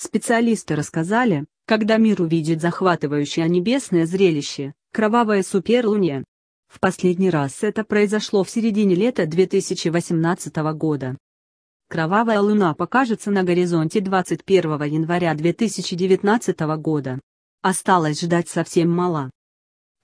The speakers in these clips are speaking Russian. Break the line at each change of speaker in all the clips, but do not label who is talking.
Специалисты рассказали, когда мир увидит захватывающее небесное зрелище, кровавая суперлуния. В последний раз это произошло в середине лета 2018 года. Кровавая луна покажется на горизонте 21 января 2019 года. Осталось ждать совсем мало.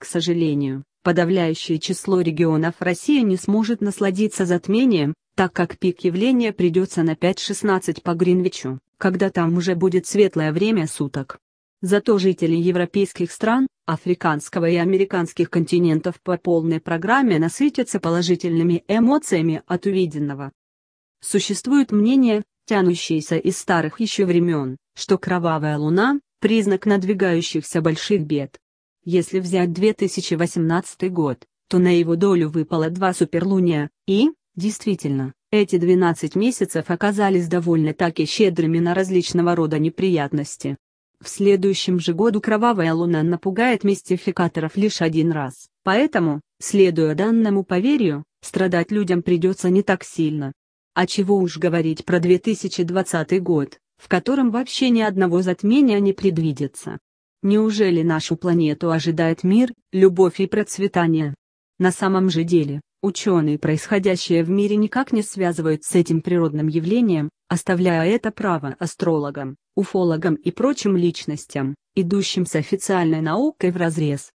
К сожалению, подавляющее число регионов России не сможет насладиться затмением, так как пик явления придется на 5.16 по Гринвичу когда там уже будет светлое время суток. Зато жители европейских стран, африканского и американских континентов по полной программе насытятся положительными эмоциями от увиденного. Существует мнение, тянущееся из старых еще времен, что кровавая луна – признак надвигающихся больших бед. Если взять 2018 год, то на его долю выпало два суперлуния, и, действительно, эти 12 месяцев оказались довольно-таки щедрыми на различного рода неприятности. В следующем же году кровавая луна напугает мистификаторов лишь один раз, поэтому, следуя данному поверью, страдать людям придется не так сильно. А чего уж говорить про 2020 год, в котором вообще ни одного затмения не предвидится. Неужели нашу планету ожидает мир, любовь и процветание? На самом же деле, Ученые происходящее в мире никак не связывают с этим природным явлением, оставляя это право астрологам, уфологам и прочим личностям, идущим с официальной наукой вразрез.